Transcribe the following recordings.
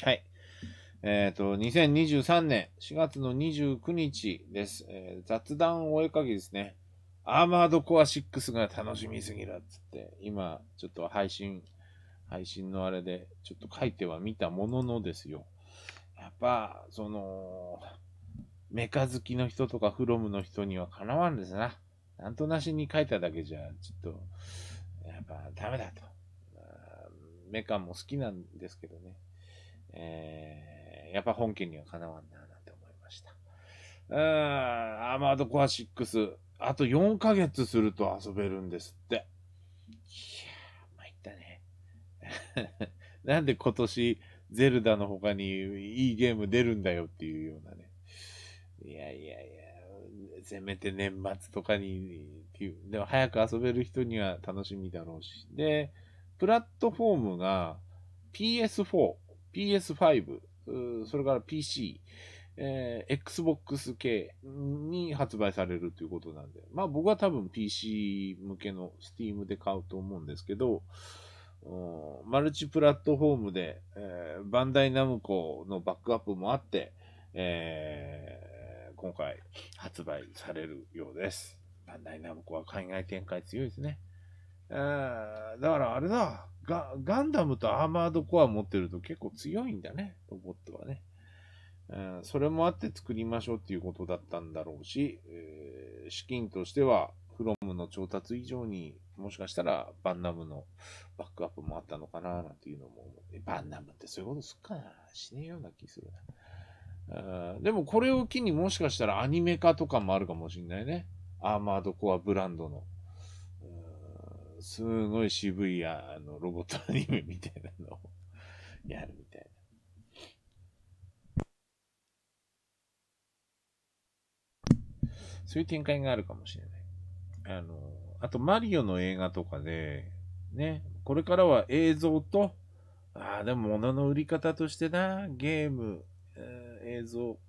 はい。えっ、ー、と、2023年4月の29日です。えー、雑談お絵かきですね。アーマードコア6が楽しみすぎだっつって、今、ちょっと配信、配信のあれで、ちょっと書いては見たもののですよ。やっぱ、その、メカ好きの人とかフロムの人にはかなわんですな。なんとなしに書いただけじゃ、ちょっと、やっぱダメだと。メカも好きなんですけどね。えー、やっぱ本家にはかなわんな、なんて思いました。うーん、アーマードコア6、あと4ヶ月すると遊べるんですって。いやー、参ったね。なんで今年、ゼルダの他にいいゲーム出るんだよっていうようなね。いやいやいや、せめて年末とかに、っていう。でも早く遊べる人には楽しみだろうし。で、プラットフォームが PS4。PS5、それから PC、えー、Xbox 系に発売されるということなんで、まあ僕は多分 PC 向けの Steam で買うと思うんですけど、マルチプラットフォームで、えー、バンダイナムコのバックアップもあって、えー、今回発売されるようです。バンダイナムコは海外展開強いですね。えー、だからあれだ。ガガンダムとアーマードコア持ってると結構強いんだね、ロボットはね。うん、それもあって作りましょうっていうことだったんだろうし、えー、資金としては、フロムの調達以上にもしかしたらバンナムのバックアップもあったのかななんていうのも思って、バンナムってそういうことすっかなしねえような気するな。でもこれを機にもしかしたらアニメ化とかもあるかもしんないね。アーマードコアブランドの。すごい渋いあのロボットアニメみたいなのを やるみたいな。そういう展開があるかもしれない。あの、あとマリオの映画とかで、ね、これからは映像と、ああ、でも物の売り方としてな、ゲーム、えー、映像、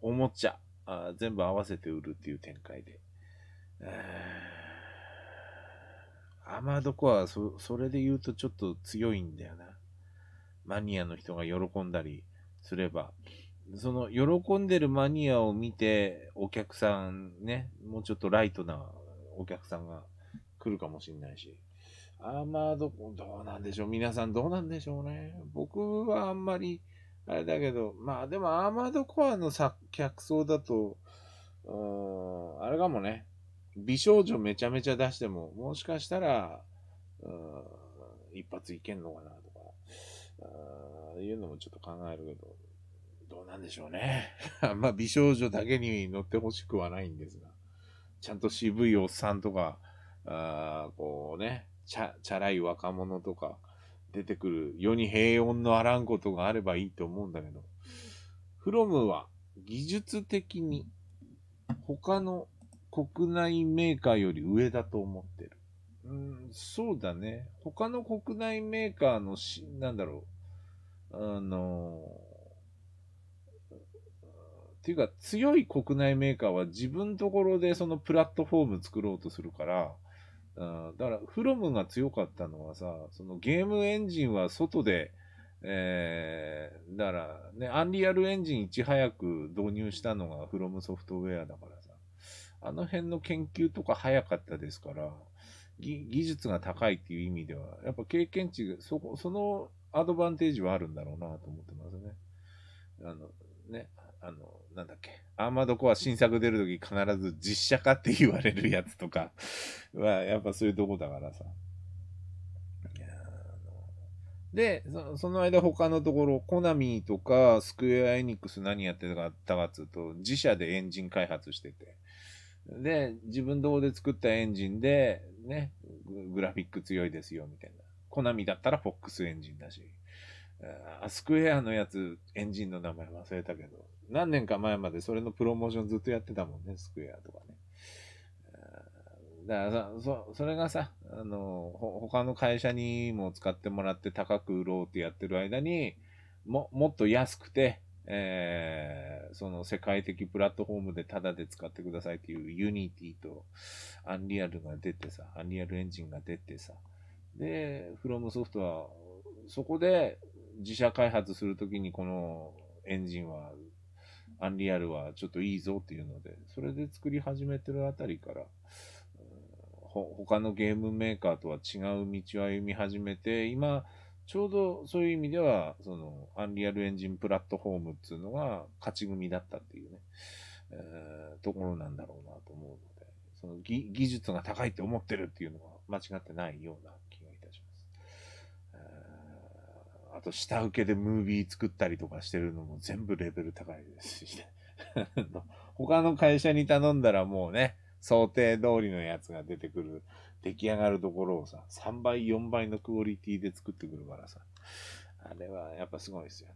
おもちゃあ、全部合わせて売るっていう展開で。えーアーマードコアはそ、それで言うとちょっと強いんだよな。マニアの人が喜んだりすれば。その、喜んでるマニアを見て、お客さんね、もうちょっとライトなお客さんが来るかもしれないし。アーマード、どうなんでしょう皆さんどうなんでしょうね。僕はあんまり、あれだけど、まあでもアーマードコアの客層だと、うん、あれかもね。美少女めちゃめちゃ出しても、もしかしたら、一発いけんのかなとか、いうのもちょっと考えるけど、どうなんでしょうね。まあ美少女だけに乗ってほしくはないんですが、ちゃんと渋いおっさんとか、あこうね、チャラい若者とか出てくる、世に平穏のあらんことがあればいいと思うんだけど、フロムは技術的に他の国内メーカーより上だと思ってる。うん、そうだね。他の国内メーカーのし、なんだろう、あの、っていうか強い国内メーカーは自分ところでそのプラットフォーム作ろうとするから、うん、だから、フロムが強かったのはさ、そのゲームエンジンは外で、えー、だからね、アンリアルエンジンいち早く導入したのがフロムソフトウェアだからあの辺の研究とか早かったですから、技術が高いっていう意味では、やっぱ経験値が、そこ、そのアドバンテージはあるんだろうなと思ってますね。あの、ね、あの、なんだっけ、アーマードコア新作出るとき必ず実写化って言われるやつとか は、やっぱそういうとこだからさ。でそ、その間他のところ、コナミとかスクエアエニックス何やってたかっつうと、自社でエンジン開発してて、で、自分うで作ったエンジンで、ね、グラフィック強いですよ、みたいな。コナミだったら FOX エンジンだし。あスクエアのやつ、エンジンの名前忘れたけど、何年か前までそれのプロモーションずっとやってたもんね、スクエアとかね。だからそ、それがさ、あの、他の会社にも使ってもらって高く売ろうってやってる間に、も、もっと安くて、えー、その世界的プラットフォームでタダで使ってくださいっていうユニティとアンリアルが出てさ、アンリアルエンジンが出てさ、で、フロムソフトは、そこで自社開発するときにこのエンジンは、アンリアルはちょっといいぞっていうので、それで作り始めてるあたりから、ほ他のゲームメーカーとは違う道を歩み始めて、今、ちょうどそういう意味では、その、アンリアルエンジンプラットフォームっていうのが勝ち組だったっていうね、えー、ところなんだろうなと思うので、その技技術が高いって思ってるっていうのは間違ってないような気がいたします。えー、あと、下請けでムービー作ったりとかしてるのも全部レベル高いですし、ね、他の会社に頼んだらもうね、想定通りのやつが出てくる出来上がるところをさ、3倍、4倍のクオリティで作ってくるからさ、あれはやっぱすごいですよね。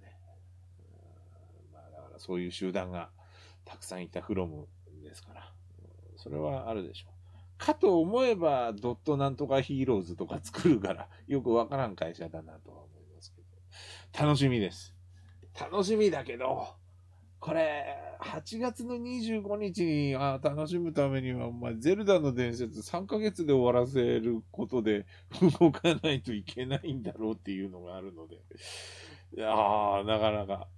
まあ、だからそういう集団がたくさんいたフロムですから、それはあるでしょう。かと思えば、ドットなんとかヒーローズとか作るから、よくわからん会社だなとは思いますけど。楽しみです。楽しみだけど、これ、8月の25日あ楽しむためには、お前、ゼルダの伝説3ヶ月で終わらせることで動かないといけないんだろうっていうのがあるので。いやなかなか、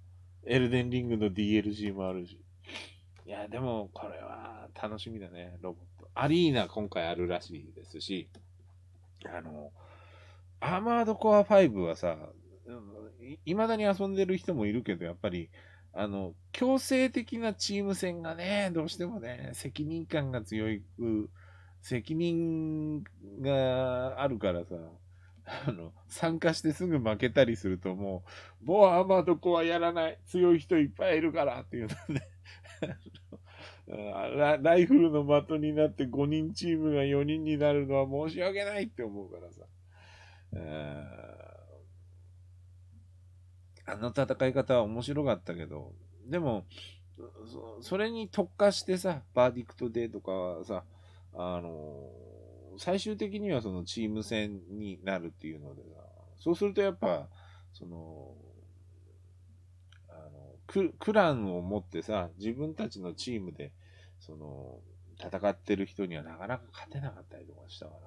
エルデンリングの DLC もあるし。いや、でも、これは楽しみだね、ロボット。アリーナ今回あるらしいですし、あの、アーマードコア5はさ、いまだに遊んでる人もいるけど、やっぱり、あの、強制的なチーム戦がね、どうしてもね、責任感が強い、責任があるからさ、あの、参加してすぐ負けたりするともう、うアんマドコはやらない、強い人いっぱいいるからっていうので、ラ。ライフルの的になって5人チームが4人になるのは申し訳ないって思うからさ。あの戦い方は面白かったけど、でも、それに特化してさ、バーディクトデーとかはさ、あのー、最終的にはそのチーム戦になるっていうのでさ、そうするとやっぱ、その、あの、ククランを持ってさ、自分たちのチームで、その、戦ってる人にはなかなか勝てなかったりとかしたから、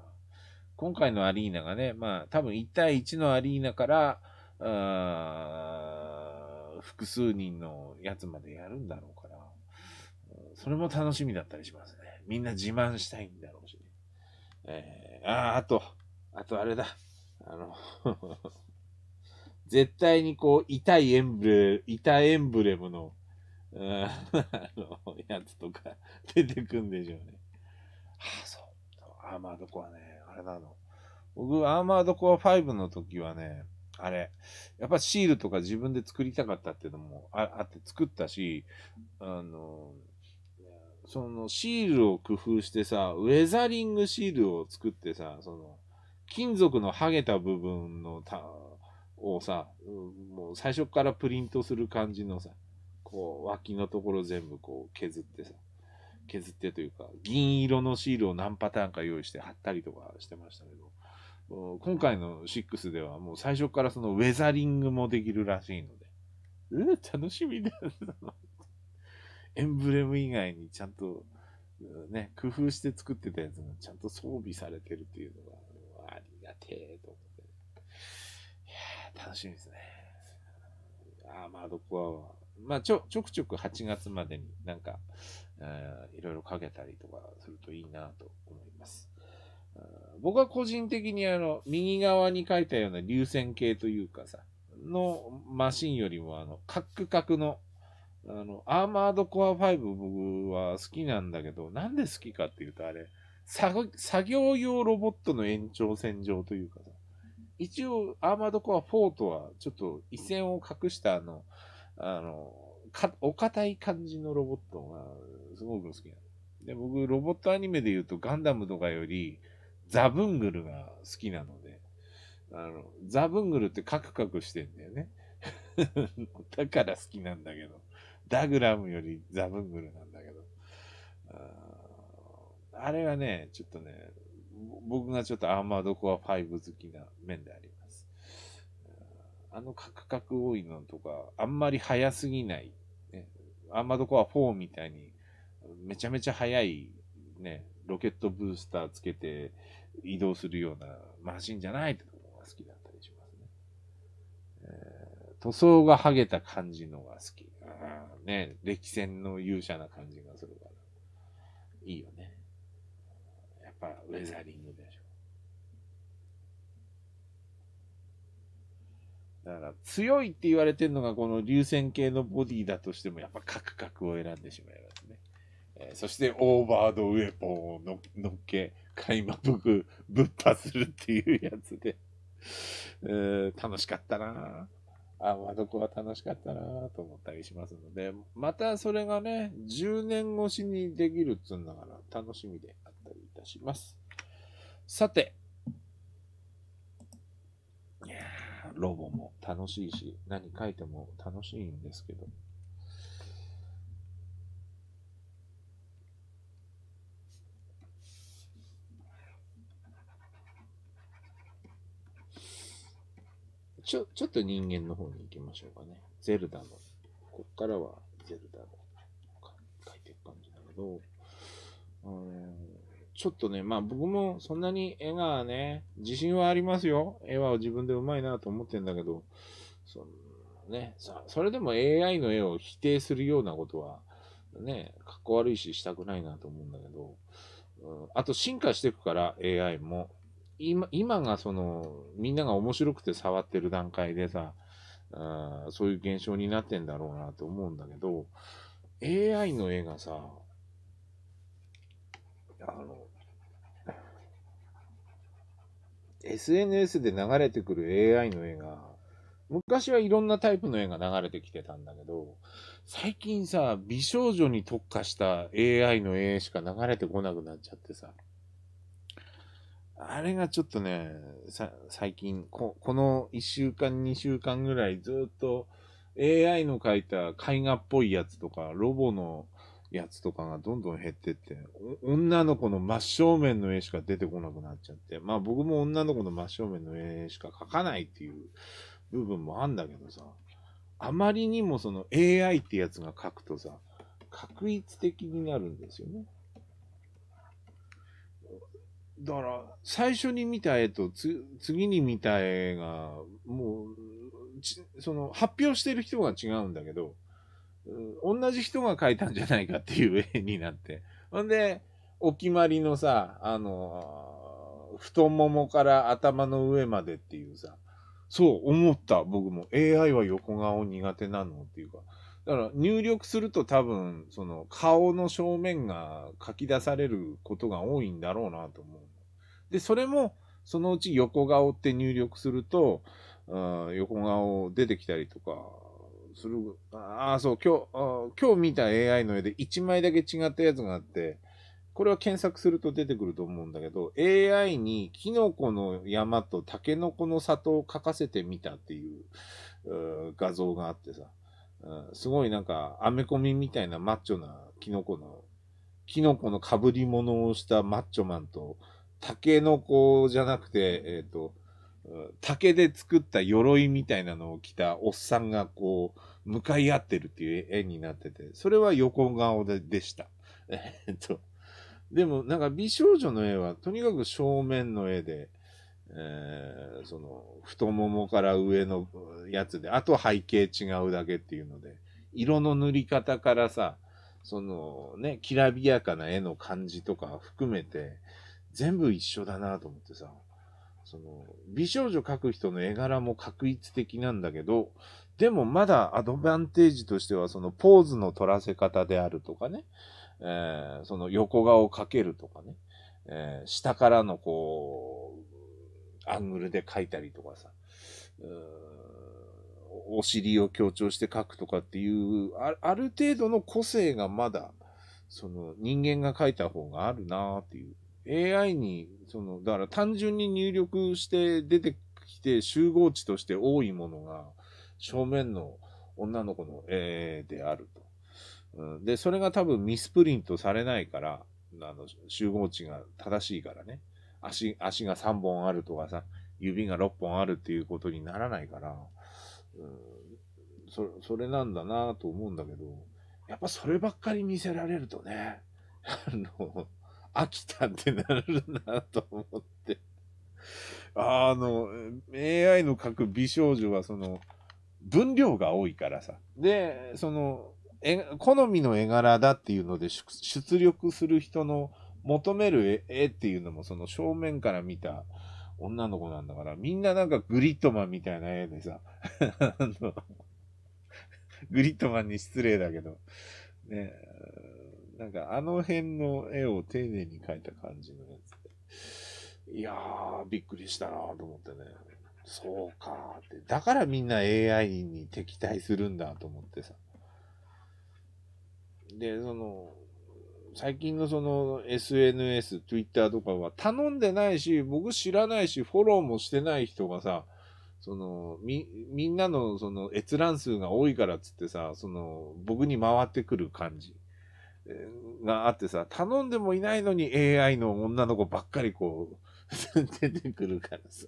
今回のアリーナがね、まあ多分1対1のアリーナから、あ複数人のやつまでやるんだろうから、それも楽しみだったりしますね。みんな自慢したいんだろうしね。えー、ああ、あと、あとあれだ。あの 絶対にこう、痛いエンブレ、痛いエンブレムの、あの、やつとか出てくんでしょうね。はあ、そう。アーマードコアね、あれなの。僕、アーマードコア5の時はね、あれ。やっぱシールとか自分で作りたかったっていうのもあって作ったし、あの、そのシールを工夫してさ、ウェザリングシールを作ってさ、その、金属の剥げた部分のた、をさ、もう最初からプリントする感じのさ、こう脇のところ全部こう削ってさ、削ってというか、銀色のシールを何パターンか用意して貼ったりとかしてましたけど、今回の6ではもう最初からそのウェザリングもできるらしいので、う楽しみだ エンブレム以外にちゃんと、ね、工夫して作ってたやつがちゃんと装備されてるっていうのが、ありがてえと思って。いや楽しみですね。アーマードコアは、まあちょ、ちょくちょく8月までになんか、えー、いろいろかけたりとかするといいなと思います。僕は個人的にあの、右側に書いたような流線形というかさ、のマシンよりもあの、カックカクの、あの、アーマードコア5僕は好きなんだけど、なんで好きかっていうとあれ、作業用ロボットの延長線上というかさ、一応アーマードコア4とはちょっと一線を隠したあの、あの、か、お堅い感じのロボットがすごく好きなの。で、僕、ロボットアニメで言うとガンダムとかより、ザブングルが好きなので、あの、ザブングルってカクカクしてんだよね。だから好きなんだけど、ダグラムよりザブングルなんだけど、ああれがね、ちょっとね、僕がちょっとアーマードコア5好きな面であります。あのカクカク多いのとか、あんまり早すぎない。アーマードコア4みたいに、めちゃめちゃ速い、ね、ロケットブースターつけて、移動するようなマシンじゃないってところが好きだったりしますね。えー、塗装が剥げた感じのが好き。ね、歴戦の勇者な感じがするから。いいよね。やっぱウェザリングでしょ。だから強いって言われてるのがこの流線系のボディだとしてもやっぱカクカクを選んでしまいますね。えー、そしてオーバードウェポンをのっけ、開幕ぶぶっ破するっていうやつで、え楽しかったなあ、まどこは楽しかったなと思ったりしますので、またそれがね、10年越しにできるっつうんだから楽しみであったりいたします。さて、いやロボも楽しいし、何書いても楽しいんですけど、ちょ、ちょっと人間の方に行きましょうかね。ゼルダの。こっからはゼルダの書いていく感じだけど、ちょっとね、まあ僕もそんなに絵がね、自信はありますよ。絵は自分でうまいなと思ってんだけど、そのね、さ、それでも AI の絵を否定するようなことは、ね、かっこ悪いししたくないなと思うんだけど、うん、あと進化していくから AI も今、今がその、みんなが面白くて触ってる段階でさ、あそういう現象になってんだろうなと思うんだけど、AI の絵がさ、あの、SNS で流れてくる AI の絵が、昔はいろんなタイプの絵が流れてきてたんだけど、最近さ、美少女に特化した AI の絵しか流れてこなくなっちゃってさ。あれがちょっとね、さ、最近、こ、この1週間、2週間ぐらいずっと AI の書いた絵画っぽいやつとか、ロボのやつとかがどんどん減ってって、女の子の真正面の絵しか出てこなくなっちゃって、まあ僕も女の子の真正面の絵しか描かないっていう部分もあんだけどさ、あまりにもその AI ってやつが書くとさ、確率的になるんですよね。だから、最初に見た絵とつ、次に見た絵が、もう、その、発表してる人が違うんだけど、同じ人が描いたんじゃないかっていう絵になって。ほんで、お決まりのさ、あの、太ももから頭の上までっていうさ、そう思った僕も AI は横顔苦手なのっていうか、だから入力すると多分、その顔の正面が書き出されることが多いんだろうなと思う。で、それも、そのうち横顔って入力すると、うん、横顔出てきたりとか、する。ああ、そう、今日、今日見た AI の絵で1枚だけ違ったやつがあって、これは検索すると出てくると思うんだけど、AI にキノコの山とタケノコの里を書かせてみたっていう画像があってさ、うん、すごいなんか、アメコミみたいなマッチョなキノコの、キノコの被り物をしたマッチョマンと、竹の子じゃなくて、えっ、ー、と、竹で作った鎧みたいなのを着たおっさんがこう、向かい合ってるっていう絵になってて、それは横顔ででした。えっと、でもなんか美少女の絵はとにかく正面の絵で、えー、その、太ももから上のやつで、あと背景違うだけっていうので、色の塗り方からさ、そのね、きらびやかな絵の感じとか含めて、全部一緒だなと思ってさ、その、美少女描く人の絵柄も確一的なんだけど、でもまだアドバンテージとしては、そのポーズの取らせ方であるとかね、えー、その横顔をかけるとかね、えー、下からのこう、アングルで描いたりとかさ、お尻を強調して描くとかっていうあ、る程度の個性がまだ、その人間が描いた方があるなーっていう AI に、その、だから単純に入力して出てきて集合値として多いものが、正面の女の子の絵であると。うん、で、それが多分ミスプリントされないから、あの、集合値が正しいからね。足、足が3本あるとかさ、指が6本あるっていうことにならないから、うん、そそれなんだなと思うんだけど、やっぱそればっかり見せられるとね、あの、飽きたってなるなと思って。あの、AI の書く美少女はその、分量が多いからさ。で、その、え好みの絵柄だっていうので出力する人の求める絵っていうのもその正面から見た女の子なんだから、みんななんかグリットマンみたいな絵でさ、グリットマンに失礼だけど、ね、なんかあの辺の絵を丁寧に描いた感じのやつで。いやー、びっくりしたなと思ってね。そうかって。だからみんな AI に敵対するんだと思ってさ。で、その、最近のその SNS、Twitter とかは頼んでないし、僕知らないし、フォローもしてない人がさ、その、み、みんなのその閲覧数が多いからっつってさ、その、僕に回ってくる感じ。があってさ、頼んでもいないのに AI の女の子ばっかりこう出てくるからさ。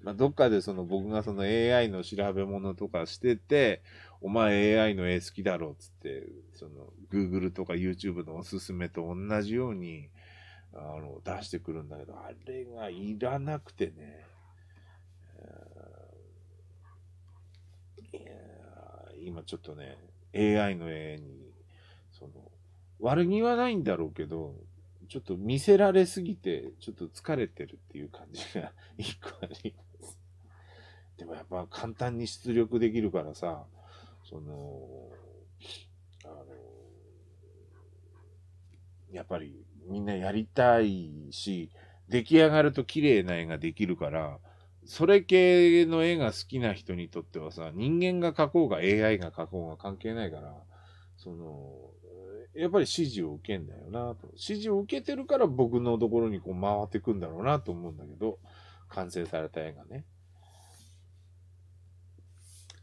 まあ、どっかでその僕がその AI の調べ物とかしてて、お前 AI の絵好きだろっつって、その Google とか YouTube のおすすめと同じように、あの、出してくるんだけど、あれがいらなくてね。いや今ちょっとね、AI の絵に悪気はないんだろうけど、ちょっと見せられすぎて、ちょっと疲れてるっていう感じが 一個あります。でもやっぱ簡単に出力できるからさ、その、あの、やっぱりみんなやりたいし、出来上がると綺麗な絵ができるから、それ系の絵が好きな人にとってはさ、人間が描こうが AI が描こうが関係ないから、その、やっぱり指示を受けんだよなと。指示を受けてるから僕のところにこう回ってくんだろうなと思うんだけど、完成された絵がね。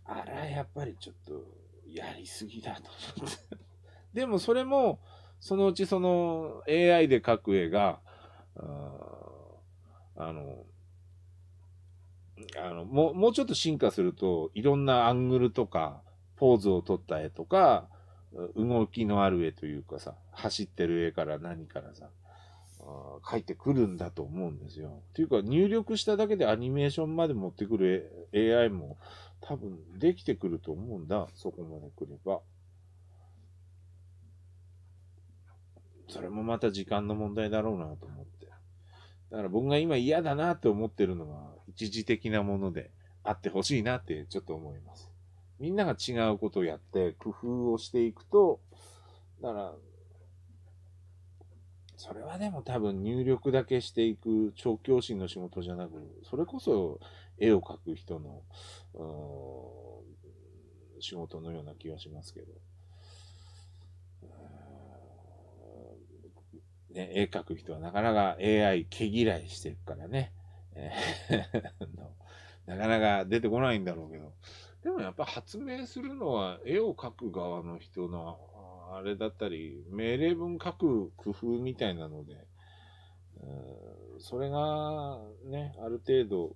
あら、やっぱりちょっと、やりすぎだと思って。でもそれも、そのうちその AI で描く絵が、あの、あのもう、もうちょっと進化すると、いろんなアングルとか、ポーズを取った絵とか、動きのある絵というかさ、走ってる絵から何からさ、書いてくるんだと思うんですよ。とていうか、入力しただけでアニメーションまで持ってくる AI も多分できてくると思うんだ。そこまで来れば。それもまた時間の問題だろうなと思って。だから僕が今嫌だなって思ってるのは一時的なものであってほしいなってちょっと思います。みんなが違うことをやって、工夫をしていくと、だから、それはでも多分入力だけしていく調教師の仕事じゃなく、それこそ絵を描く人の、仕事のような気はしますけど。ね、絵描く人はなかなか AI 毛嫌いしてるからね。なかなか出てこないんだろうけど。でもやっぱ発明するのは絵を描く側の人のあれだったり、命令文書く工夫みたいなので、うんそれがね、ある程度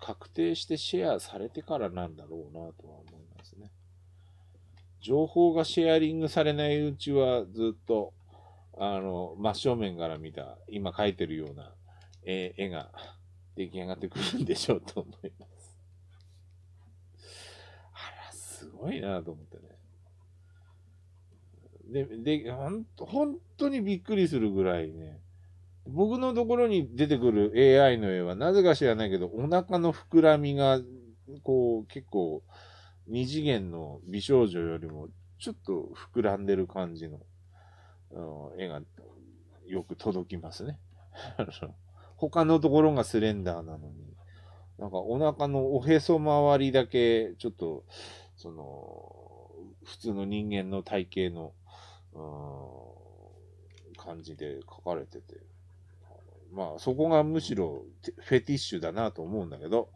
確定してシェアされてからなんだろうなとは思いますね。情報がシェアリングされないうちはずっと、あの、真正面から見た、今描いてるような絵が出来上がってくるんでしょうと思います。ごいなと思ってね。で、で、ほんと、本当にびっくりするぐらいね、僕のところに出てくる AI の絵は、なぜか知らないけど、お腹の膨らみが、こう、結構、二次元の美少女よりも、ちょっと膨らんでる感じの、うん、絵が、よく届きますね。他のところがスレンダーなのに、なんかお腹のおへそ周りだけ、ちょっと、その、普通の人間の体型の、うん、感じで書かれてて、まあそこがむしろフェティッシュだなと思うんだけど、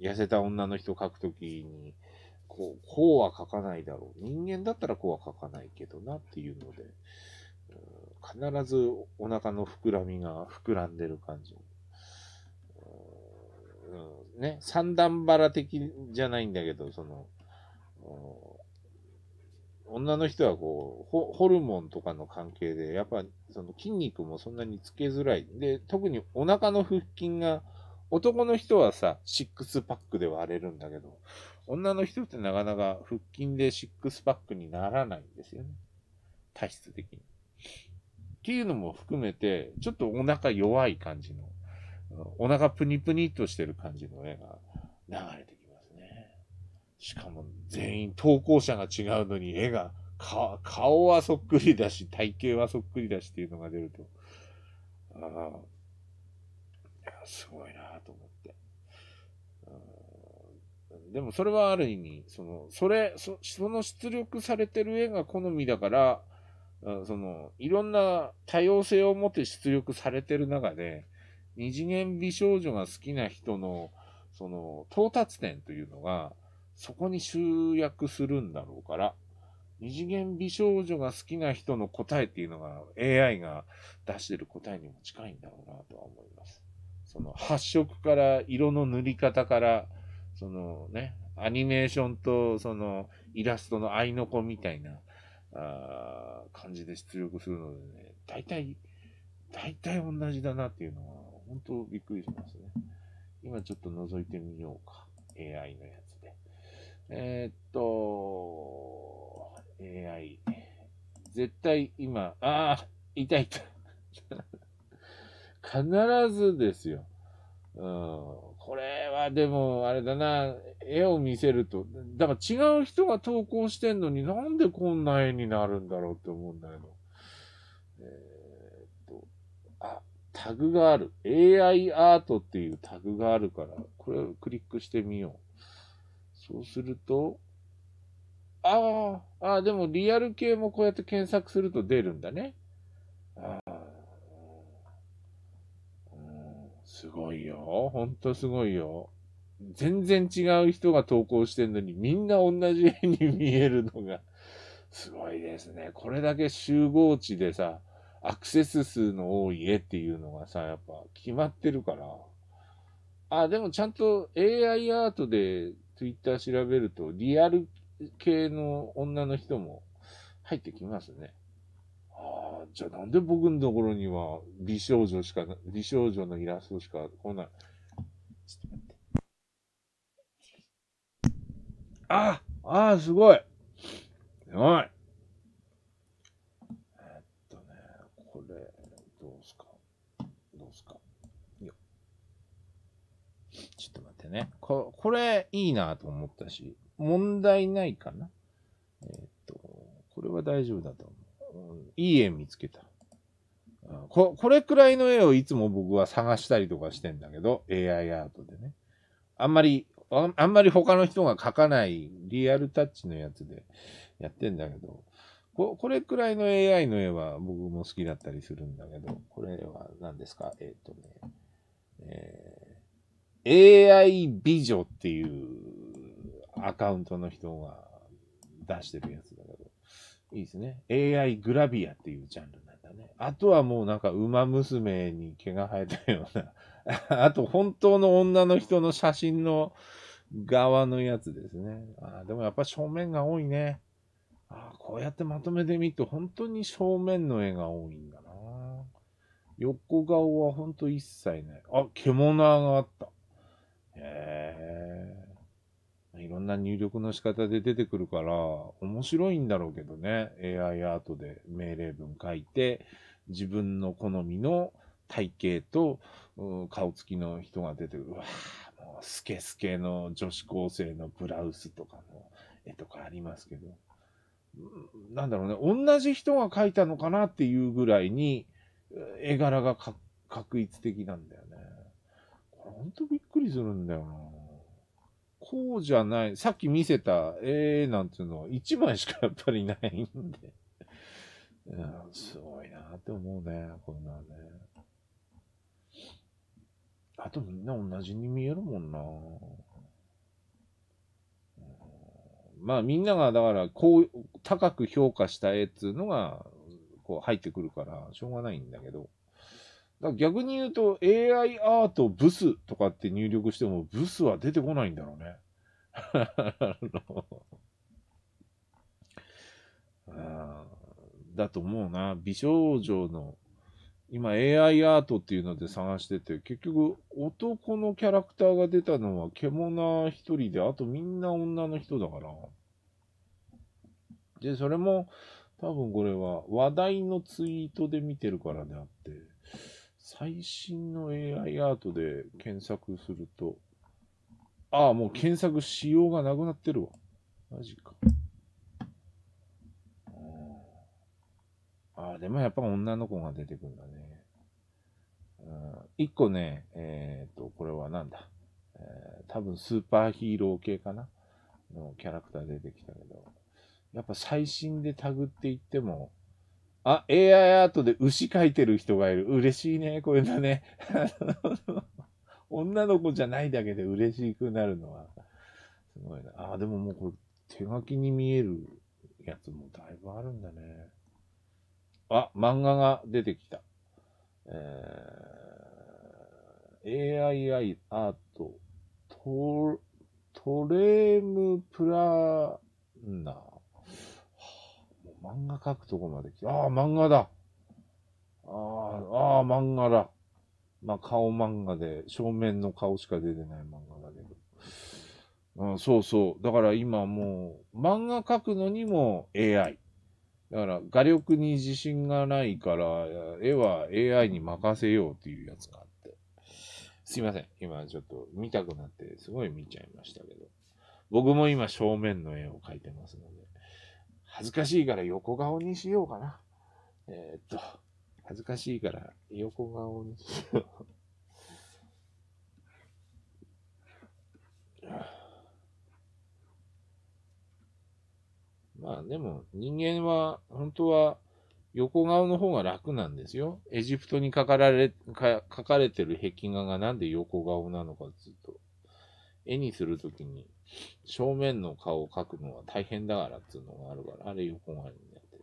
痩せた女の人書くときに、こう、こうは書かないだろう。人間だったらこうは書かないけどなっていうので、必ずお腹の膨らみが膨らんでる感じ。うん、ね、三段腹的じゃないんだけど、その、女の人はこう、ホルモンとかの関係で、やっぱその筋肉もそんなにつけづらい。で、特にお腹の腹筋が、男の人はさ、シックスパックで割れるんだけど、女の人ってなかなか腹筋でシックスパックにならないんですよね。体質的に。っていうのも含めて、ちょっとお腹弱い感じのお腹プニプニっとしてる感じの絵が流れてきますね。しかも全員投稿者が違うのに絵が、顔はそっくりだし、体型はそっくりだしっていうのが出ると、ああ、すごいなと思って。でもそれはある意味、その、それ、そその出力されてる絵が好みだから、その、いろんな多様性を持って出力されてる中で、二次元美少女が好きな人の、その、到達点というのが、そこに集約するんだろうから、二次元美少女が好きな人の答えっていうのが AI が出してる答えにも近いんだろうなとは思います。その発色から色の塗り方から、そのね、アニメーションとそのイラストの合いの子みたいなあ感じで出力するのでね、大体、大体同じだなっていうのは本当びっくりしますね。今ちょっと覗いてみようか。AI のやつで。えー、っと、AI。絶対今、ああ、痛い痛い。必ずですよ。うん、これはでも、あれだな、絵を見せると、だから違う人が投稿してんのになんでこんな絵になるんだろうって思うんだけど。えータグがある。AI アートっていうタグがあるから、これをクリックしてみよう。そうすると、ああ、あでもリアル系もこうやって検索すると出るんだね。ああ、うん、すごいよ。ほんとすごいよ。全然違う人が投稿してんのに、みんな同じ絵に見えるのが、すごいですね。これだけ集合値でさ、アクセス数の多い絵っていうのがさ、やっぱ決まってるから。あ、でもちゃんと AI アートで Twitter 調べると、リアル系の女の人も入ってきますね。ああ、じゃあなんで僕のところには美少女しか、美少女のイラストしか来ない。ちょっと待って。ああ、すごい。すごい。ね。ここれいいなと思ったし、問題ないかな。えっ、と、これは大丈夫だと思う。うん、いい絵見つけた。ここれくらいの絵をいつも僕は探したりとかしてんだけど、AI アートでね。あんまり、ああんまり他の人が描かないリアルタッチのやつでやってんだけど、ここれくらいの AI の絵は僕も好きだったりするんだけど、これは何ですかえっ、ー、とね、えー AI 美女っていうアカウントの人が出してるやつだけど、いいですね。AI グラビアっていうジャンルなんだね。あとはもうなんか、馬娘に毛が生えたような あと、本当の女の人の写真の側のやつですね。あでもやっぱ正面が多いね。あこうやってまとめてみると、本当に正面の絵が多いんだな。横顔は本当一切ない。あ、獣があった。へえ。いろんな入力の仕方で出てくるから、面白いんだろうけどね。AI アートで命令文書いて、自分の好みの体型と、顔つきの人が出てくる。うわもうスケスケの女子高生のブラウスとかの絵とかありますけど。なんだろうね、同じ人が描いたのかなっていうぐらいに、絵柄が画一的なんだよね。ほんとびっくりするんだよな。こうじゃない。さっき見せた、ええなんていうのは、1枚しかやっぱりないんで。う ん、すごいなって思うね、こんなね。あとみんな同じに見えるもんな。まあみんながだからこう高く評価した絵っていうのがこう入ってくるからしょうがないんだけど。だ逆に言うと AI アートブスとかって入力してもブスは出てこないんだろうね。あだと思うな。美少女の、今 AI アートっていうので探してて、結局男のキャラクターが出たのは獣一人で、あとみんな女の人だから。で、それも多分これは話題のツイートで見てるからであって、最新の AI アートで検索すると、ああ、もう検索しようがなくなってるわ。マジか。ああ、でもやっぱ女の子が出てくるんだね。うん、一個ね、えっ、ー、と、これはなんだ。えー、多分スーパーヒーロー系かなのキャラクター出てきたけど、やっぱ最新でタグって言っても、あ、AI アートで牛描いてる人がいる。嬉しいね、これだね。女の子じゃないだけで嬉しくなるのは、すごいな。あ、でももうこれ、手書きに見えるやつもだいぶあるんだね。あ、漫画が出てきた。えー、AI アート、トレームプラーナー。漫画描くとこまで来て、ああ、漫画だああ、ああ、漫画だ。まあ、顔漫画で、正面の顔しか出てない漫画だけど。うん、そうそう。だから今もう、漫画描くのにも AI。だから、画力に自信がないから、絵は AI に任せようっていうやつがあって。すいません。今ちょっと見たくなって、すごい見ちゃいましたけど。僕も今正面の絵を描いてますので。恥ずかしいから横顔にしようかな。えー、っと、恥ずかしいから横顔にしよう。まあでも人間は本当は横顔の方が楽なんですよ。エジプトに書かられ、か書かれてる壁画がなんで横顔なのかずっと絵にするときに正面の顔を描くのは大変だからっていうのがあるから、あれ横側にやって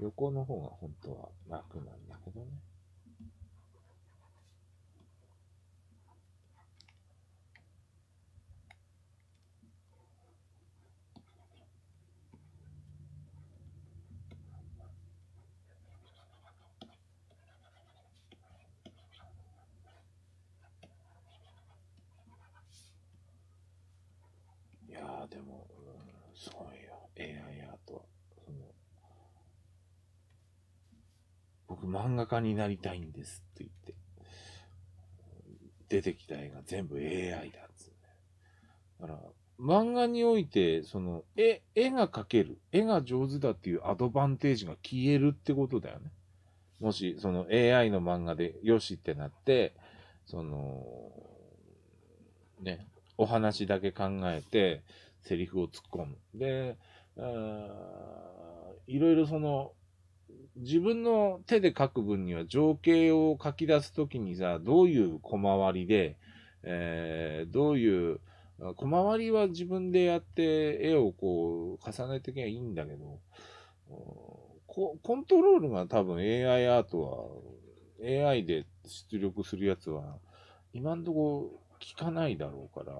横の方が本当は楽なんだけどね。でも、うん、すごいよ。AI アートは。その僕、漫画家になりたいんですって言って、出てきた絵が全部 AI だっつ、ね、だから、漫画において、その、絵、絵が描ける、絵が上手だっていうアドバンテージが消えるってことだよね。もし、その AI の漫画で、よしってなって、その、ね、お話だけ考えて、セリフを突っ込む。で、いろいろその、自分の手で書く分には情景を書き出すときにさ、どういう小回りで、えー、どういう、小回りは自分でやって絵をこう重ねていけばいいんだけど、コントロールが多分 AI アートは、AI で出力するやつは、今んとこ効かないだろうから、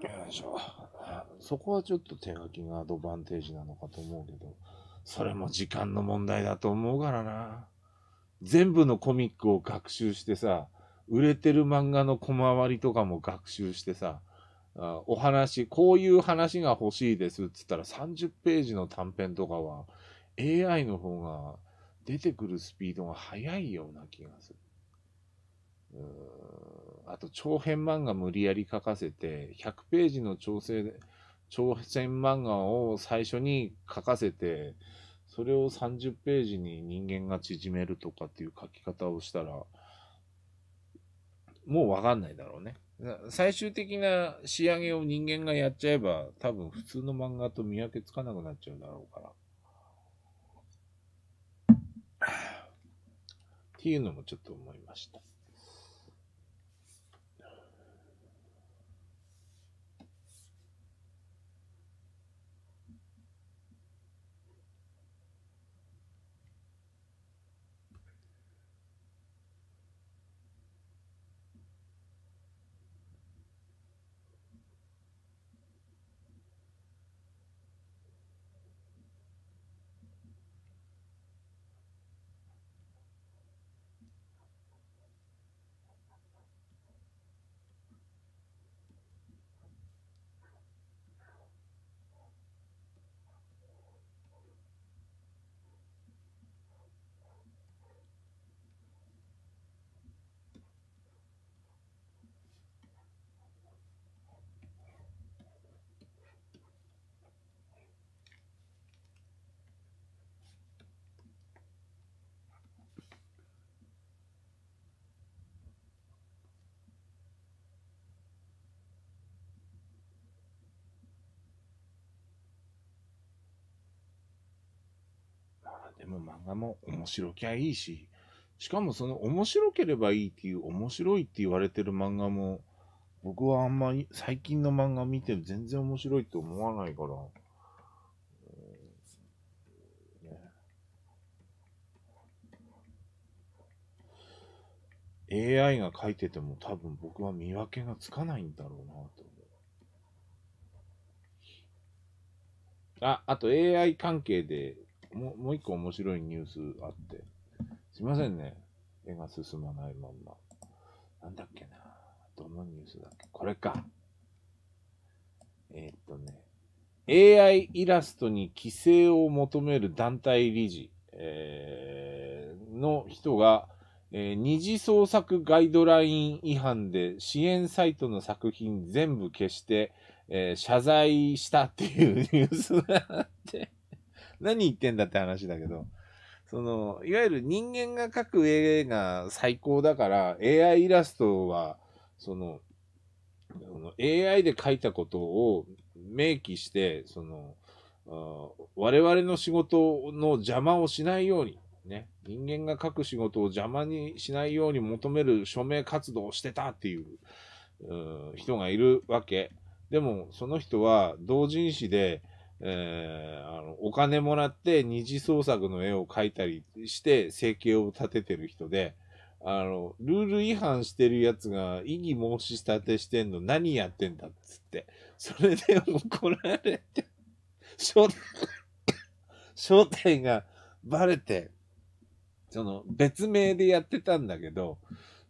よいしょ。そこはちょっと手書きがアドバンテージなのかと思うけど、それも時間の問題だと思うからな。全部のコミックを学習してさ、売れてる漫画の小回りとかも学習してさ、あお話、こういう話が欲しいですっつったら30ページの短編とかは AI の方が出てくるスピードが速いような気がする。あと長編漫画無理やり書かせて、100ページの調整、長編漫画を最初に書かせて、それを30ページに人間が縮めるとかっていう書き方をしたら、もうわかんないだろうね。最終的な仕上げを人間がやっちゃえば、多分普通の漫画と見分けつかなくなっちゃうだろうから。っていうのもちょっと思いました。でも漫画も面白きゃいいし、しかもその面白ければいいっていう面白いって言われてる漫画も、僕はあんまり最近の漫画見て全然面白いって思わないから、AI が書いてても多分僕は見分けがつかないんだろうなと思う。あ、あと AI 関係でももう一個面白いニュースあって。すいませんね。絵が進まないまんま。なんだっけな。どんなニュースだっけこれか。えー、っとね。AI イラストに規制を求める団体理事、えー、の人が、えー、二次創作ガイドライン違反で支援サイトの作品全部消して、えー、謝罪したっていうニュースがあって何言ってんだって話だけど、その、いわゆる人間が描く絵が最高だから、AI イラストは、その、AI で描いたことを明記して、その、我々の仕事の邪魔をしないように、ね、人間が描く仕事を邪魔にしないように求める署名活動をしてたっていう人がいるわけ。でも、その人は同人誌で、えー、あのお金もらって二次創作の絵を描いたりして生計を立ててる人で、あの、ルール違反してるやつが異議申し立てしてんの何やってんだっつって、それで怒られて、正体、正体がバレて、その別名でやってたんだけど、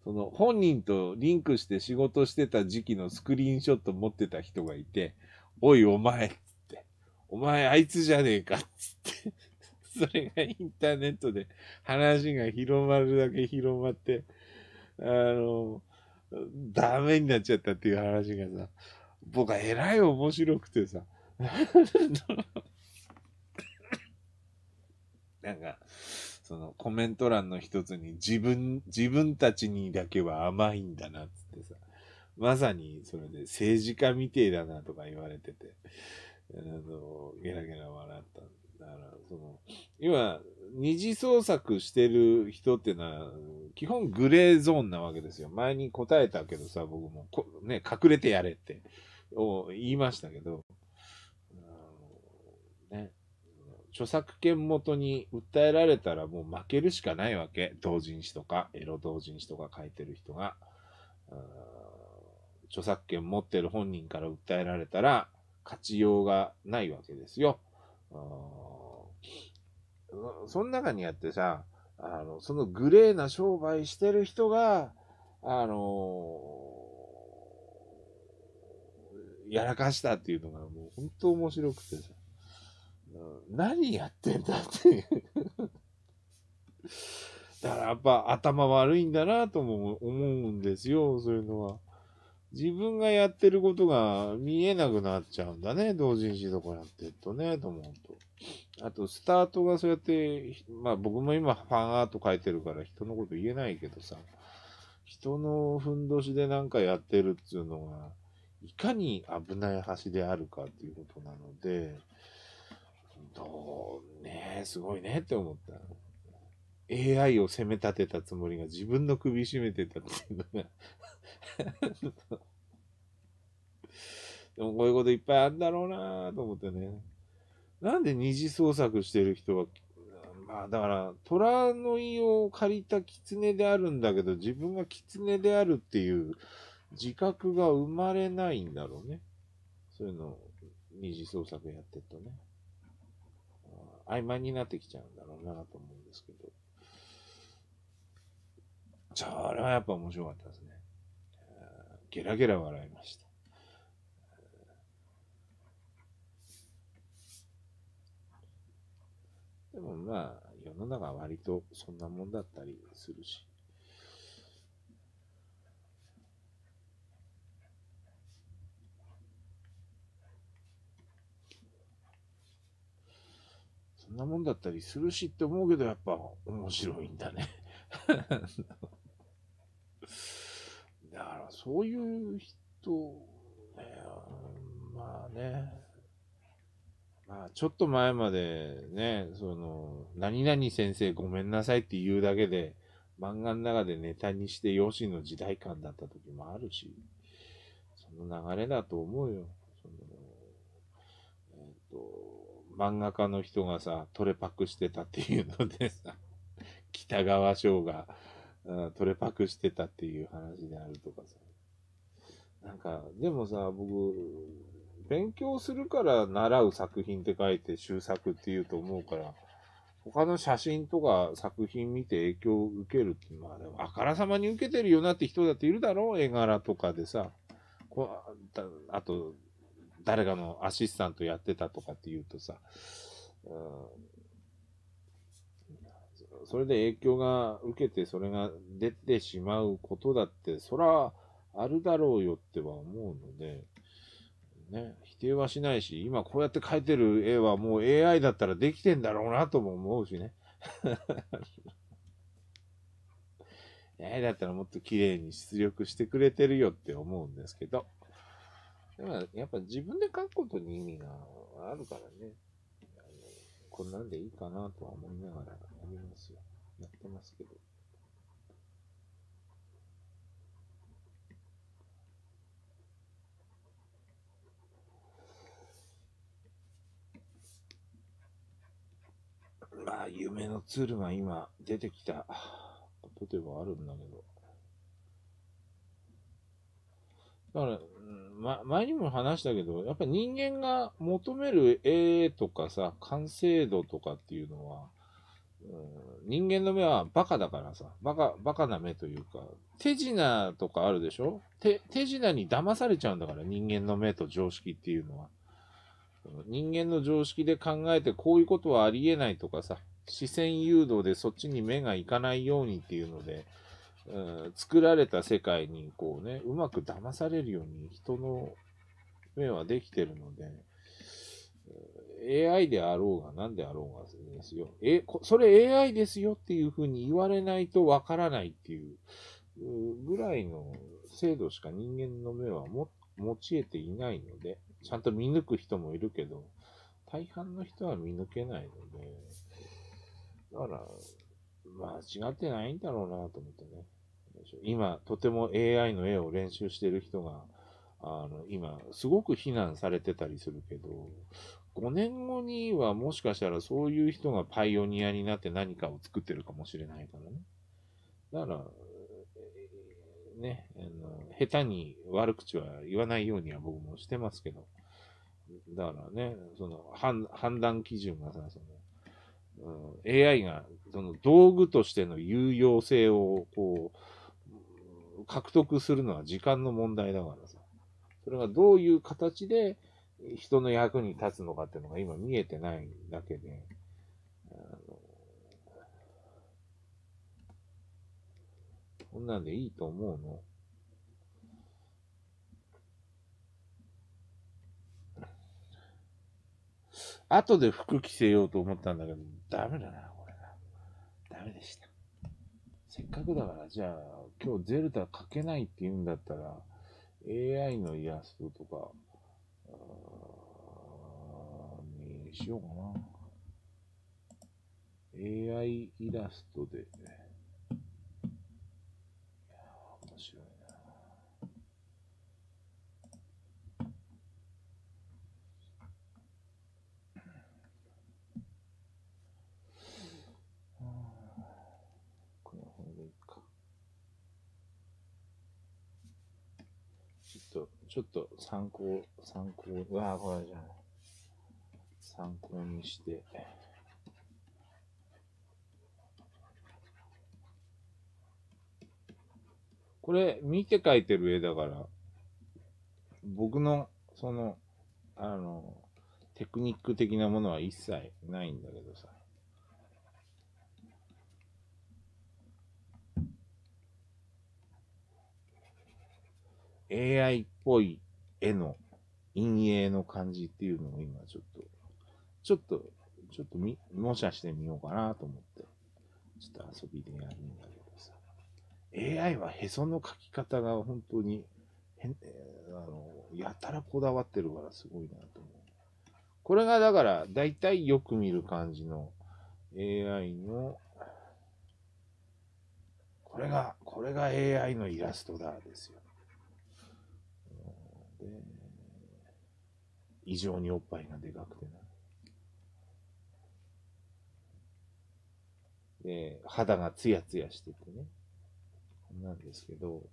その本人とリンクして仕事してた時期のスクリーンショット持ってた人がいて、おいお前お前あいつじゃねえかっつってそれがインターネットで話が広まるだけ広まって、あの、ダメになっちゃったっていう話がさ、僕は偉い面白くてさ、なんか、そのコメント欄の一つに自分、自分たちにだけは甘いんだなっつってさ、まさにそれで政治家みてえだなとか言われてて、あの、ゲラゲラ笑った。だから、その、今、二次創作してる人ってのは、基本グレーゾーンなわけですよ。前に答えたけどさ、僕もこ、ね、隠れてやれって、を言いましたけど、あのね、著作権元に訴えられたらもう負けるしかないわけ。同人誌とか、エロ同人誌とか書いてる人が、著作権持ってる本人から訴えられたら、勝ちようがないわけですよ。その中にあってさ、あの、そのグレーな商売してる人が、あのー、やらかしたっていうのがもう本当面白くてさ、何やってんだっていうだからやっぱ頭悪いんだなとも思うんですよ、そういうのは。自分がやってることが見えなくなっちゃうんだね。同人誌とかやってるとね、と思うと。あと、スタートがそうやって、まあ僕も今ファンアート書いてるから人のこと言えないけどさ、人のふんどしでなんかやってるっていうのが、いかに危ない橋であるかっていうことなので、どうね、すごいねって思った。AI を責め立てたつもりが自分の首絞めてたっていうのが でもこういうこといっぱいあるんだろうなと思ってね。なんで二次創作してる人は、まあだから、虎の胃を借りた狐であるんだけど、自分が狐であるっていう自覚が生まれないんだろうね。そういうのを二次創作やってるとね。曖昧になってきちゃうんだろうなと思うんですけど。じゃあ、あれはやっぱ面白かったですね。ゲラゲラ笑いました。でもまあ、世の中は割とそんなもんだったりするし。そんなもんだったりするしって思うけど、やっぱ面白いんだね だからそういう人、ね、まあね、まあちょっと前までね、その、何々先生ごめんなさいって言うだけで、漫画の中でネタにして養子の時代感だった時もあるし、その流れだと思うよ。そのえっ、ー、と、漫画家の人がさ、トレパクしてたっていうのでさ、北川翔が、うん、トレパクしてたっていう話であるとかさ。なんか、でもさ、僕、勉強するから習う作品って書いて修作って言うと思うから、他の写真とか作品見て影響を受けるって、まあでもあからさまに受けてるよなって人だっているだろう、絵柄とかでさ。こだあと、誰かのアシスタントやってたとかって言うとさ、うん、それで影響が受けて、それが出てしまうことだって、そら、あるだろうよっては思うので、ね、否定はしないし、今こうやって描いてる絵はもう AI だったらできてんだろうなとも思うしね。AI だったらもっと綺麗に出力してくれてるよって思うんですけど。でもやっぱ自分で描くことに意味があるからね。こんなんでいいかなとは思いながらやりますよ。やってますけど。まあ、夢のツールが今出てきたことではあるんだけど。だから、ま、前にも話したけど、やっぱり人間が求める絵とかさ、完成度とかっていうのは、人間の目はバカだからさ、バカ、バカな目というか、手品とかあるでしょ手、手品に騙されちゃうんだから、人間の目と常識っていうのは。人間の常識で考えて、こういうことはありえないとかさ、視線誘導でそっちに目がいかないようにっていうので、うん、作られた世界にこうね、うまく騙されるように人の目はできてるので、AI であろうが何であろうがですよ。え、それ AI ですよっていうふうに言われないとわからないっていうぐらいの精度しか人間の目は持ち得ていないので、ちゃんと見抜く人もいるけど、大半の人は見抜けないので、だから、間違ってないんだろうなと思ってね。今、とても AI の絵を練習してる人が、あの、今、すごく非難されてたりするけど、5年後にはもしかしたらそういう人がパイオニアになって何かを作ってるかもしれないからね。だから、ね、あの、下手に悪口は言わないようには僕もしてますけど、だからね、その判断基準がさ、その、うん、AI がその道具としての有用性をこう獲得するのは時間の問題だからさ。それがどういう形で人の役に立つのかっていうのが今見えてないだけで、こんなんでいいと思うの後で服着せようと思ったんだけど、ダメだな、これな。ダメでした。せっかくだから、じゃあ、今日ゼルダ書けないって言うんだったら、AI のイラストとか、にしようかな。AI イラストで、ね、ちょっと参考、参考、うわこれじゃない。参考にして。これ、見て描いてる絵だから、僕の、その、あの、テクニック的なものは一切ないんだけどさ。AI っぽい絵の陰影の感じっていうのを今ちょっと、ちょっと、ちょっと模写してみようかなと思って、ちょっと遊びでやるんだけどさ、AI はへその描き方が本当に変、あの、やたらこだわってるからすごいなと思う。これがだから、だいたいよく見る感じの AI の、これが、これが AI のイラストだですよね。異常におっぱいがでかくてな。で、肌がツヤツヤしててね。こんなんですけど、こ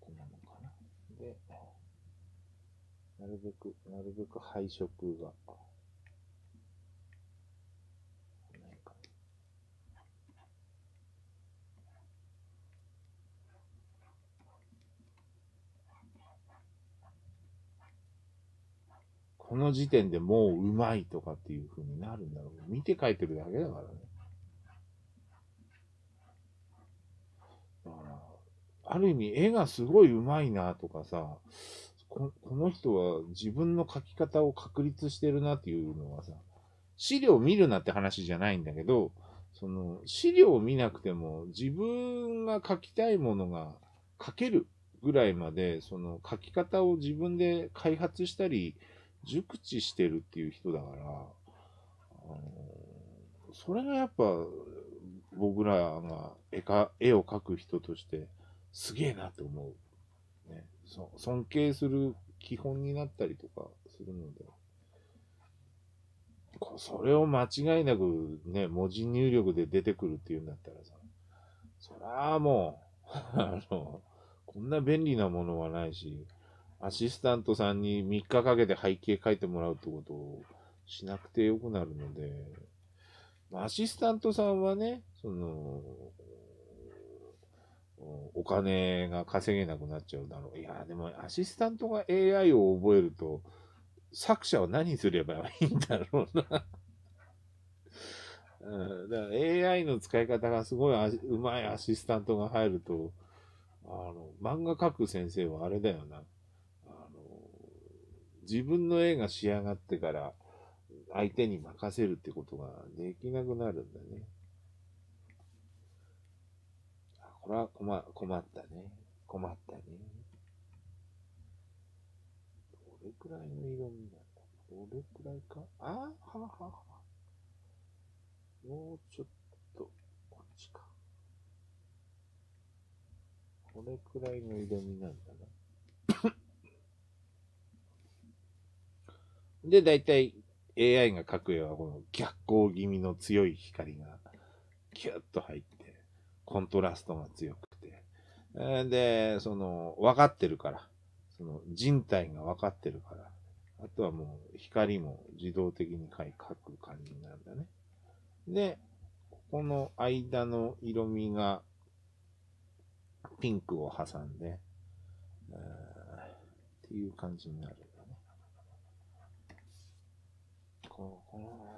こなのかな。で、なるべく、なるべく配色が。この時点でもううまいとかっていう風になるんだろう。見て書いてるだけだからね。だから、ある意味絵がすごいうまいなとかさこ、この人は自分の書き方を確立してるなっていうのはさ、資料見るなって話じゃないんだけど、その資料を見なくても自分が書きたいものが書けるぐらいまで、その書き方を自分で開発したり、熟知してるっていう人だから、あのそれがやっぱ僕らが絵か絵を描く人としてすげえなと思う、ねそ。尊敬する基本になったりとかするので。それを間違いなくね、文字入力で出てくるっていうんだったらさ、そらもう あの、こんな便利なものはないし、アシスタントさんに3日かけて背景書いてもらうってことをしなくてよくなるので、まあ、アシスタントさんはね、その、お金が稼げなくなっちゃうだろう。いや、でもアシスタントが AI を覚えると、作者は何すればいいんだろうな うん、だから AI の使い方がすごいうまいアシスタントが入ると、あの、漫画描く先生はあれだよな。自分の絵が仕上がってから相手に任せるってことができなくなるんだね。これは困困ったね。困ったね。どれくらいの色味なんだどれくらいかあははは。もうちょっと、こっちか。これくらいの色味なんだな。で、大体 AI が描く絵はこの逆光気味の強い光がキュッと入って、コントラストが強くて。で、その、分かってるから、その人体が分かってるから、あとはもう光も自動的に描く感じなんだね。で、ここの間の色味がピンクを挟んで、っていう感じになる。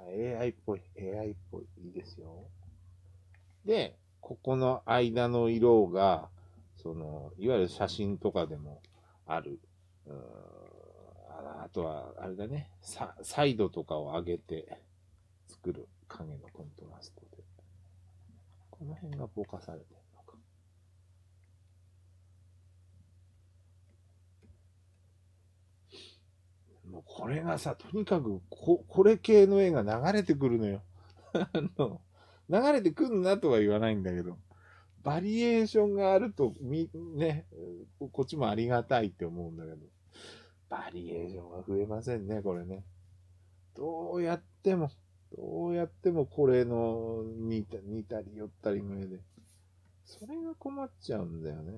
AI っぽい、AI っぽい、いいですよ。で、ここの間の色が、その、いわゆる写真とかでもある。うんあとは、あれだねサ、サイドとかを上げて作る影のコントラストで。この辺がぼかされてもうこれがさ、とにかくこ、これ系の絵が流れてくるのよ。あの、流れてくんなとは言わないんだけど、バリエーションがあると、み、ね、こっちもありがたいって思うんだけど、バリエーションが増えませんね、これね。どうやっても、どうやってもこれの似た似たり寄ったりの絵で。それが困っちゃうんだよね。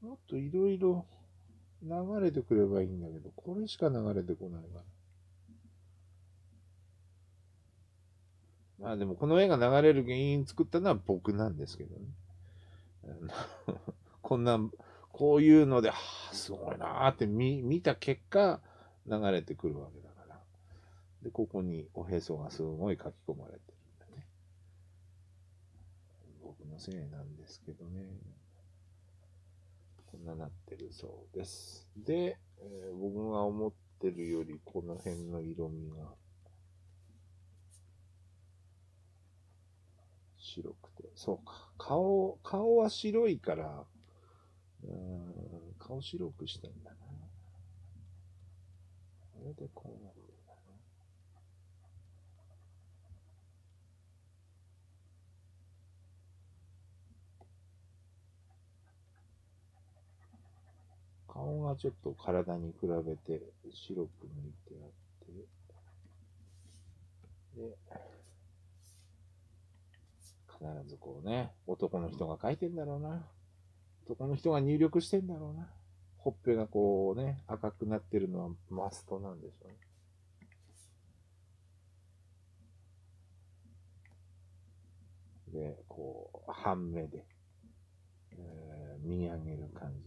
もっといろいろ流れてくればいいんだけど、これしか流れてこないから。まあでもこの絵が流れる原因作ったのは僕なんですけどね。こんな、こういうので、はあ、すごいなーって見見た結果、流れてくるわけだから。で、ここにおへそがすごい書き込まれてるんだね。僕のせいなんですけどね。ななってるそうです。で、えー、僕が思ってるよりこの辺の色味が白くて、そうか。顔、顔は白いから、うん、顔白くしたんだな。これでこうなる。顔がちょっと体に比べて白く抜いてあって、で、必ずこうね、男の人が書いてんだろうな。男の人が入力してんだろうな。ほっぺがこうね、赤くなってるのはマストなんでしょうね。で、こう、半目で、えー、見上げる感じ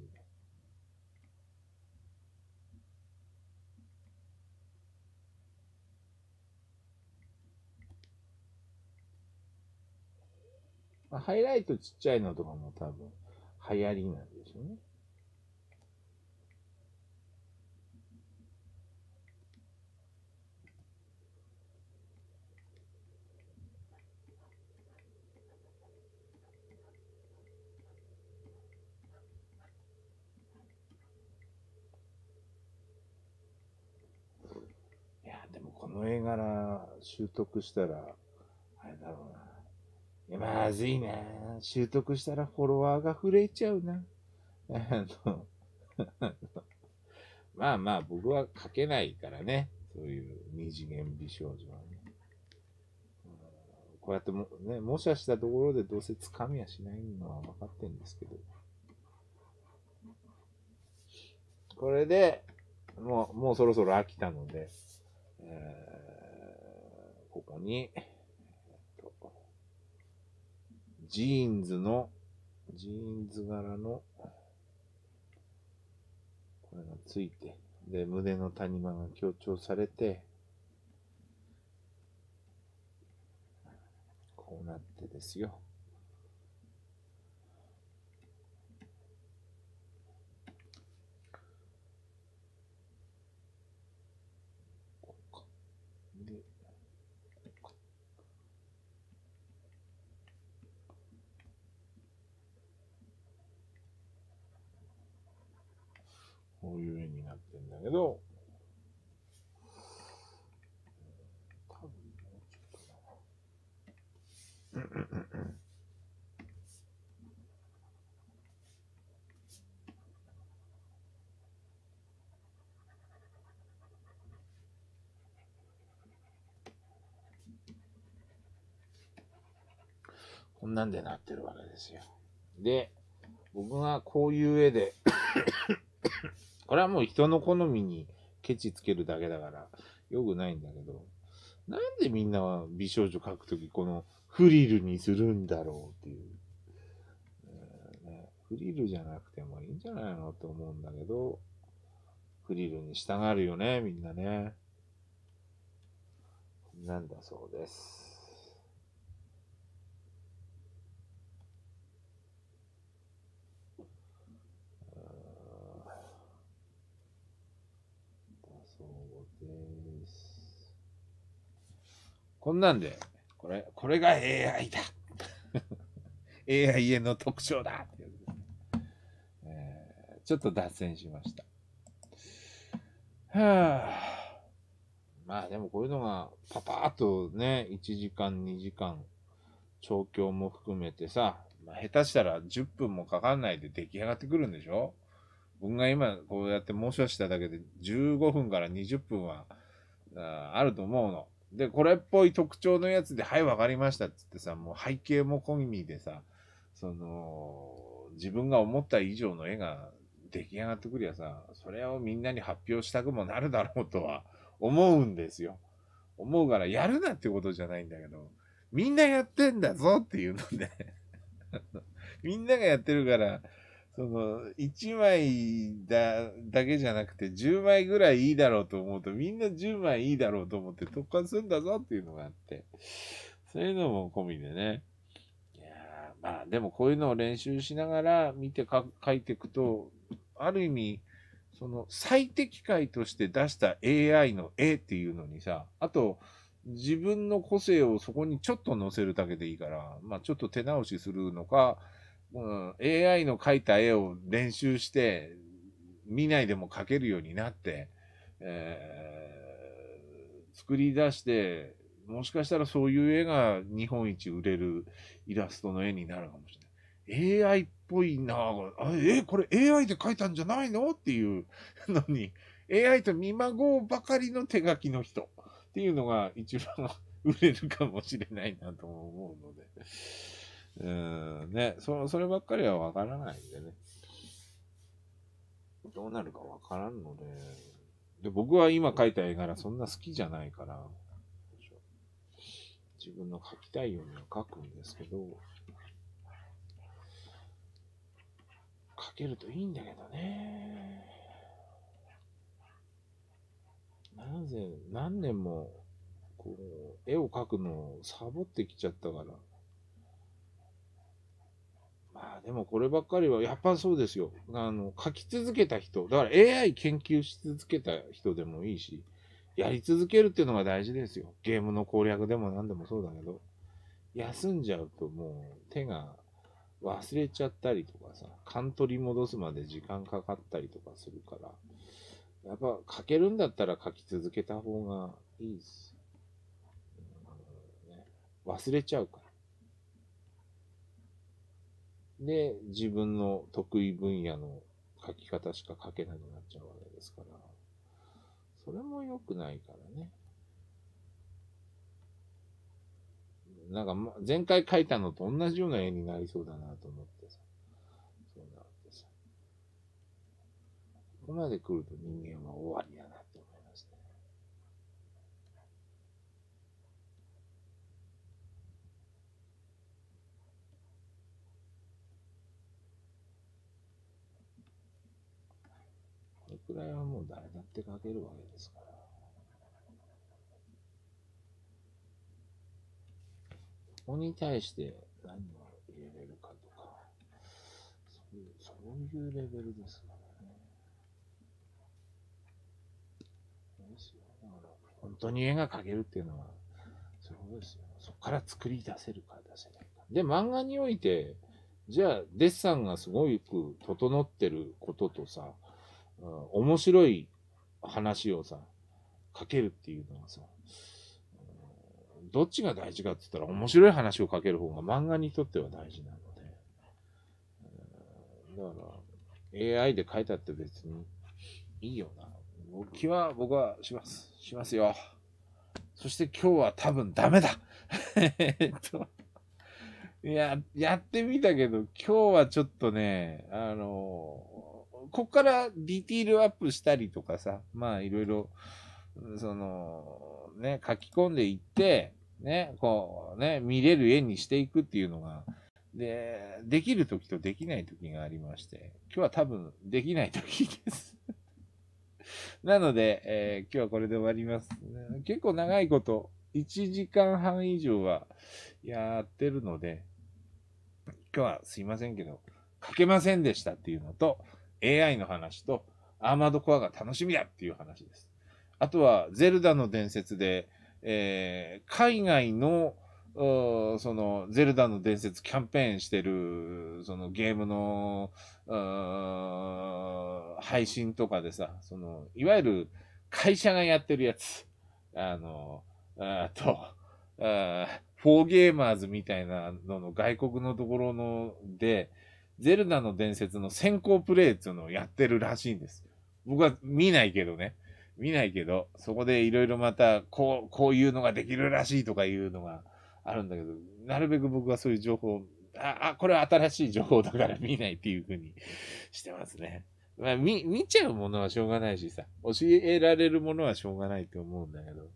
まあ、ハイライトちっちゃいのとかも多分流行りなんでしょうね。この絵柄習得したら、あれだろうな。まずいな。習得したらフォロワーが震えちゃうな。あのまあまあ、僕は書けないからね。そういう二次元美少女はね。こうやっても、ね、模写したところでどうせつかみはしないのは分かってんですけど。これで、もう、もうそろそろ飽きたので、えー、ここに、ジーンズの、ジーンズ柄の、これがついて、で、胸の谷間が強調されて、こうなってですよ。こういう絵になってんだけど、多分もうちょっとな。こんなんでなってるわけですよ。で、僕がこういう絵で これはもう人の好みにケチつけるだけだから、よくないんだけど、なんでみんなは美少女描くときこのフリルにするんだろうっていう。フリルじゃなくてもいいんじゃないのって思うんだけど、フリルに従うよね、みんなね。なんだそうです。です。こんなんで、これ、これが AI だ !AI への特徴だっていう、えー、ちょっと脱線しました。はあ、まあでもこういうのがパパーっとね、1時間、2時間、調教も含めてさ、まあ、下手したら10分もかかんないで出来上がってくるんでしょ僕が今こうやって申し出しただけで15分から20分はあると思うの。で、これっぽい特徴のやつで、はい、わかりましたっ言ってさ、もう背景も込みでさ、その、自分が思った以上の絵が出来上がってくりゃさ、それをみんなに発表したくもなるだろうとは思うんですよ。思うからやるなってことじゃないんだけど、みんなやってんだぞっていうので みんながやってるから、その、1枚だ、だけじゃなくて、10枚ぐらいいいだろうと思うと、みんな10枚いいだろうと思って特化するんだぞっていうのがあって、そういうのも込みでね。いやまあ、でもこういうのを練習しながら見て書いていくと、ある意味、その最適解として出した AI の絵っていうのにさ、あと、自分の個性をそこにちょっと載せるだけでいいから、まあちょっと手直しするのか、うん、AI の描いた絵を練習して、見ないでも描けるようになって、えー、作り出して、もしかしたらそういう絵が日本一売れるイラストの絵になるかもしれない。AI っぽいなぁ。えこれ AI で描いたんじゃないのっていう のに、AI と見まごうばかりの手書きの人っていうのが一番売れるかもしれないなと思うので。うん、ね、そそればっかりはわからないんでね。どうなるかわからんので。で、僕は今描いた絵柄そんな好きじゃないから、自分の描きたいようには描くんですけど、描けるといいんだけどね。なぜ、何年も、こう、絵を描くのをサボってきちゃったから、まあでもこればっかりは、やっぱそうですよ。あの、書き続けた人、だから AI 研究し続けた人でもいいし、やり続けるっていうのが大事ですよ。ゲームの攻略でも何でもそうだけど、休んじゃうともう手が忘れちゃったりとかさ、勘取り戻すまで時間かかったりとかするから、やっぱ書けるんだったら書き続けた方がいいです。忘れちゃうかで、自分の得意分野の書き方しか書けなくなっちゃうわけですから、それも良くないからね。なんか、前回書いたのと同じような絵になりそうだなと思ってさ。そうなってさ。ここまで来ると人間は終わりくらいはもう誰だって書けるわけですから。ここに対して何を入れれるかとか、そういうそういうレベルですからね。ですよ。だから、本当に絵が描けるっていうのは、そうですよ。そこから作り出せるか出せないか。で、漫画において、じゃあ、デッサンがすごく整ってることとさ、うん、面白い話をさ、書けるっていうのはさ、うん、どっちが大事かって言ったら面白い話を書ける方が漫画にとっては大事なので、うん、だから AI で書いたって別にいいよな。僕気は僕はします。しますよ。そして今日は多分ダメだえっと。いや、やってみたけど、今日はちょっとね、あのここからディティールアップしたりとかさ、まあいろいろ、その、ね、書き込んでいって、ね、こうね、見れる絵にしていくっていうのが、で、できる時とできない時がありまして、今日は多分できない時です なので、えー、今日はこれで終わります。結構長いこと、1時間半以上はやってるので、今日はすいませんけど、書けませんでしたっていうのと、AI の話と、アーマードコアが楽しみだっていう話です。あとは、ゼルダの伝説で、えー、海外の、その、ゼルダの伝説キャンペーンしてる、そのゲームの、配信とかでさ、その、いわゆる会社がやってるやつ、あの、あと、あフォーゲーマーズみたいなのの外国のところので、ゼルダの伝説の先行プレイっていうのをやってるらしいんです。僕は見ないけどね。見ないけど、そこでいろいろまた、こう、こういうのができるらしいとかいうのがあるんだけど、なるべく僕はそういう情報、あ、あ、これは新しい情報だから見ないっていうふうにしてますね。まあ、見、見ちゃうものはしょうがないしさ、教えられるものはしょうがないと思うんだけど、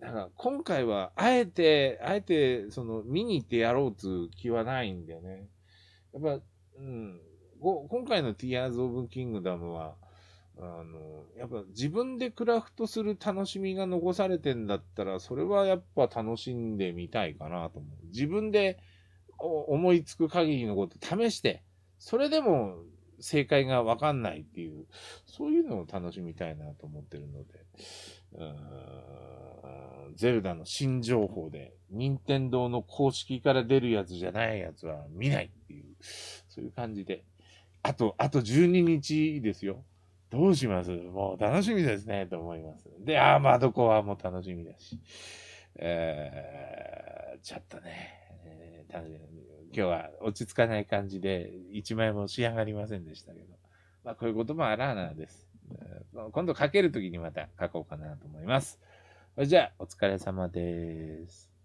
なんか今回は、あえて、あえて、その、見に行ってやろうっていう気はないんだよね。やっぱ、うん、今回の Tears of Kingdom は、あの、やっぱ自分でクラフトする楽しみが残されてんだったら、それはやっぱ楽しんでみたいかなと思う。自分で思いつく限りのこと試して、それでも正解がわかんないっていう、そういうのを楽しみたいなと思ってるので、ゼルダの新情報で、任天堂の公式から出るやつじゃないやつは見ないっていう、そういう感じで。あと、あと12日ですよ。どうしますもう楽しみですね、と思います。で、あーまあ、どこはもう楽しみだし。えー、ちょっとね、えー、今日は落ち着かない感じで、一枚も仕上がりませんでしたけど。まあ、こういうこともあらあらです。今度かけるときにまた書こうかなと思います。それじゃあ、お疲れ様です。